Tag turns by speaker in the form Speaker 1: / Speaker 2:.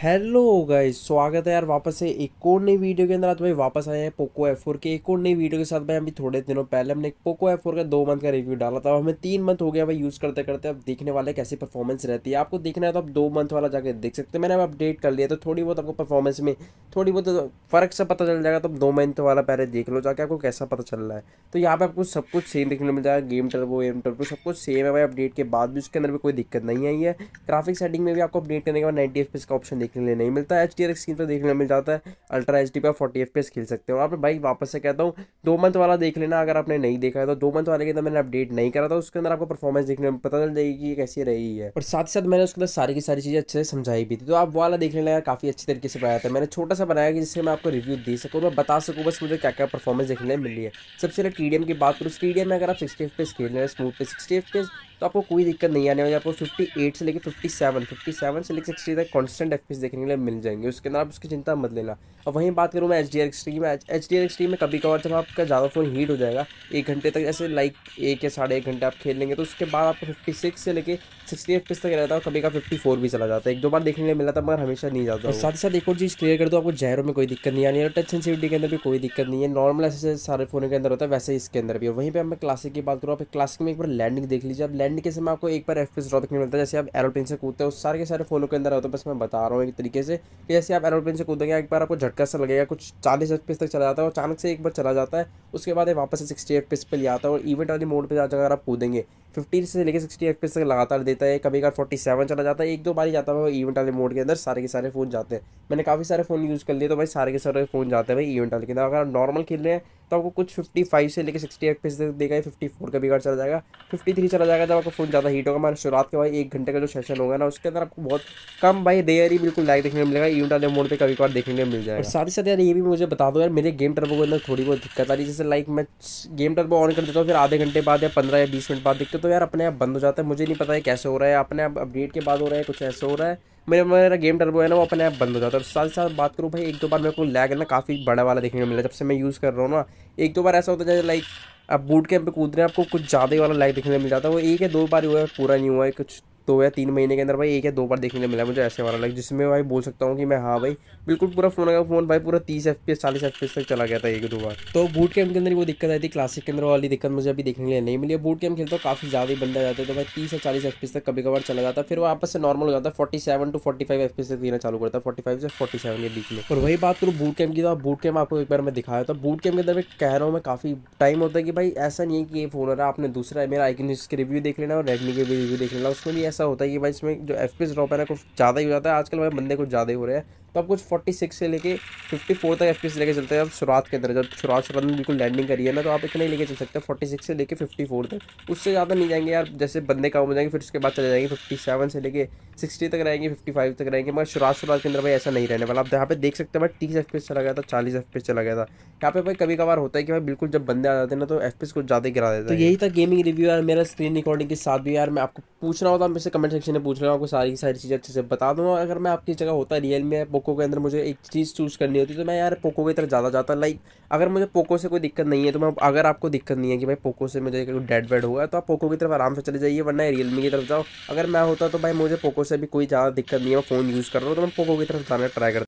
Speaker 1: hello guys स्वागत है यार वापस से एक और नई वीडियो के अंदर आज भाई वापस आए हैं पोको एफ फोर के एक और नई वीडियो के साथ भाई अभी थोड़े दिनों पहले हमने एक पोको एफ फोर का दो मंथ का रिव्यू डाला था हमें तीन मंथ हो गया भाई यूज़ करते करते अब देखने वाले कैसी परफॉर्मेंस रहती है आपको देखना है तो आप दो मंथ वाला जाकर देख सकते हैं मैंने अब अपडेट कर लिया तो थोड़ी बहुत आपको परफॉर्मेंस में थोड़ी बहुत फ़र्क से पता चल जाएगा तो आप दो मंथ वाला पहले देख लो जाके आपको कैसा पता चल रहा है तो यहाँ पर आपको सब कुछ सेम देखने को मिल जाएगा गेम टर्बो एम टर्बो सब कुछ सेम है भाई अपडेट के बाद भी उसके अंदर भी कोई दिक्कत नहीं आई है ग्राफिक सेटिंग में भी आपको अपडेट करने के बाद नाइन्टी एफ का ऑप्शन देखने के लिए नहीं मिलता है एच डी स्क्रीन पर देखने मिल जाता है अल्ट्रा एच डी पर फोर्टी एफ खेल सकते हो आप भाई वापस से कहता हूँ दो मंथ वाला देख लेना अगर आपने नहीं देखा है तो दो मंथ वाले के अंदर मैंने अपडेट नहीं करा था उसके अंदर आपको परफॉर्मेंस देखने में पता चल जाएगी कि कैसी रही है और साथ ही साथ मैंने उसके अंदर सारी की सारी चीज़ें अच्छे से समझाई भी थी तो आप वाला देख लेना काफ़ी अच्छी तरीके से बनाया था मैंने छोटा सा बनाया कि जिससे मैं आपको रिव्यू दे सकूँ मैं बता सकूँ बस मुझे क्या क्या परफॉर्मेंस देखने मिली है सबसे पहले टी की बात करूँ टी में अगर आप सिक्सटी एफ खेल रहे हैं स्मूथ पे सिक्सटी एफ तो आपको कोई दिक्कत नहीं आने वाली आपको फिफ्टी एट से लेकर फिफ्टी सेवन फिफ्टी सेवन से लेकर सिक्सटी तक कॉन्स्टेंट एफ देखने के लिए मिल जाएंगे उसके अंदर आप उसकी चिंता मत लेना और वहीं बात करूँ मैं H D R extreme H D R extreme में कभी कभार जब आपका ज़्यादा फ़ोन हीट हो जाएगा एक घंटे तक ऐसे लाइक एक या साढ़े एक घंटे आप खेल लेंगे तो उसके बाद आपको फिफ्टी सिक्स से लेकर सिक्सटी एफ तक रहता है कभी का फिफ्टी फोर भी चला जाता है एक दो बार देखने लिए मिला था मगर हमेशा नहीं जाता साथ ही साथ एक और चीज़ क्लियर कर दो आपको जहरों में कोई दिक्कत नहीं आनी है टच सेंसिटिविटी के अंदर भी कोई दिक्कत नहीं है नॉर्मल ऐसे सारे फ़ोन के अंदर होता है वैसे इसके अंदर भी और वहीं पर मैं क्लासिक की बात करूँ आप क्लासिक में एक बार लैंडिंग देख लीजिए आप लैंड एंड के समय आपको एक बार एफ पी ड्रॉप मिलता है जैसे आप एरोप्लेन से कूदते हो सारे के सारे फोनों के अंदर होते तो हैं बस मैं बता रहा हूँ एक तरीके से कि जैसे आप एरोप्लेन से कूदेंगे एक बार आपको झटका सा लगेगा कुछ चालीस एफ तक चला जाता है और अचानक से एक बार चला जाता है उसके बाद वापस से सिक्सटी एफ पे ले आता है और इवेंट वाली मोड पर अगर आप कूदेंगे फिफ्टी से लेकर सिक्सटी एफ तक लगातार देता है कभी कभार फोर्टी सेवन चला जाता है एक दो बार ही जाता है इवेंट वाले मोड के अंदर सारे के सारे फ़ोन जाते हैं मैंने काफ़ी सारे फ़ोन यूज़ कर लिए तो भाई सारे के सारे फ़ोन जाते हैं भाई इवेंट वाले के अंदर अगर आप नॉर्मल खेल रहे हैं तो आपको कुछ 55 से लेकर 60 एफ पीस देगा फिफ्टी फोर का बिगाड़ चला जाएगा 53 चला जाएगा जब आपका फ़ोन ज़्यादा हीट होगा हमारे शुरुआत के भाई एक घंटे का जो सेशन होगा ना उसके अंदर आपको बहुत कम भाई देर ही बिल्कुल लाइक देखने को मिलेगा यून वाले मोड पर कभी बार देखने को मिल जाएगा साथ ही साथ यार ये भी मुझे बता दो यार मेरे गेम टर्बो के अंदर थोड़ी बहुत दिक्कत आ रही है जैसे लाइक मैं गेम टर्बो ऑन कर देता हूँ फिर आधे घंटे बाद या पंद्रह या बीस मिनट बाद देखते तो यार अपने आप बंद हो जाता है मुझे नहीं पता है कैसे हो रहा है अपने आप अपडेट के बाद हो रहा है कुछ ऐसे हो रहा है मेरा मेरा गेम टर्बो है ना वो अपने आप बंद हो जाता है तो साथ साथ बात करूँ भाई एक दो बार मेरे को लैग है ना काफ़ी बड़ा वाला देखने को मिला जब से मैं यूज़ कर रहा हूँ ना एक दो बार ऐसा होता है जैसे लाइक आप बूट कैंप पे कूद रहे हैं आपको कुछ ज़्यादा ही वाला लैग देखने को मिल जाता है वो एक या दो बार हुआ है पूरा नहीं हुआ है कुछ तो या तीन महीने के अंदर भाई एक या दो बार देखने को मिला मुझे ऐसे वाला लग जिसमें भाई बोल सकता हूँ कि मैं हाँ भाई बिल्कुल पूरा फोन का फोन भाई पूरा तीस एफ पी चालीस एफ तक चला गया था एक दो बार तो बूट कैम्प के अंदर वो दिक्कत आई थी क्लासिक के अंदर वाली दिक्कत मुझे अभी देखने के लिए नहीं मिली बूट कैम्प खेलता काफ़ी ज़्यादा ही बंदा जाता है तो भाई तीस या चालीस एफ पी तक कभी कभार चला जाता फिर वो आपस से नॉर्मल हो जाता है forty seven to forty five F P तक देना चालू करता है फोर्टी फाइव से फोर्टी सेवन के बीच में और वही बात करूँ बूट कैम्प की तो बूट कैम्प आपको एक बार मैं दिखाया था बूट कैम्प के अंदर मैं कह रहा हूँ मैं काफ़ी टाइम होता है कि भाई ऐसा नहीं है कि ये फोन हो रहा है आपने दूसरा मेरा आईकिन इसके रिव्यू देख लेना और रेडमी के भी रिव्यू देख लेना उसमें भी ऐसा होता है कि भाई इसमें जो एफ ड्रॉप है ना कुछ ज़्यादा ही हो जाता है आजकल भाई बंदे कुछ ज़्यादा ही हो रहे हैं तो आप कुछ फोर्टी सिक्स से लेके फिफ्टी फोर तक एफ पी लेके चलते हैं आप शुरुआत के अंदर जब शुरुआत शुरुआत में बिल्कुल लैंडिंग करिए ना तो आप इतना ही लेके चल सकते हैं फोर्टी सिक्स से लेके फिफ्टी फोर तक उससे ज़्यादा नहीं जाएंगे यार जैसे बंदे काम हो जाएंगे फिर उसके बाद चले जाएंगे फिफ्टी सेवन से लेके सिक्सटी तक रहेंगे फिफ्टी फाइव तक रहेंगे मगर शुरुआत शुरुआत के अंदर भाई ऐसा नहीं रहने वाला आप यहाँ पे देख सकते हैं भाई तीस एफ चला गया था चालीस एफ चला गया था यहाँ पे भाई कभी कभार होता है कि भाई बिल्कुल जब बंदे आ जाते हैं ना तो एफ कुछ ज़्यादा गिरा देते तो हैं यही था गेमिंग रिव्यू यार मेरा स्क्रीन रिकॉर्डिंग के साथ भी यार मैं आपको पूछ रहा हूँ मेरे से कमेंट सेक्शन में पूछ रहा हूँ आपको सारी सारी चीज़ें अच्छे से बता दूँगा अगर मैं आपकी जगह होता रियल में पोको के अंदर मुझे एक चीज़ चूज़ करनी होती तो मैं यार पोको की तरफ ज़्यादा जाता लाइक अगर मुझे पोको से कोई दिक्कत नहीं है तो मैं अगर आपको दिक्कत नहीं है कि भाई पोको से मुझे डेड वेड होगा तो आप पोको की तरफ आराम से चले जाइए वरना रियलमी की तरफ जाओ अगर मैं होता तो भाई मुझे पोको से भी कोई ज़्यादा दिक्कत नहीं है फ़ोन यूज़ कर रहा हूँ तो मैं पोको की तरफ जाना ट्राई करता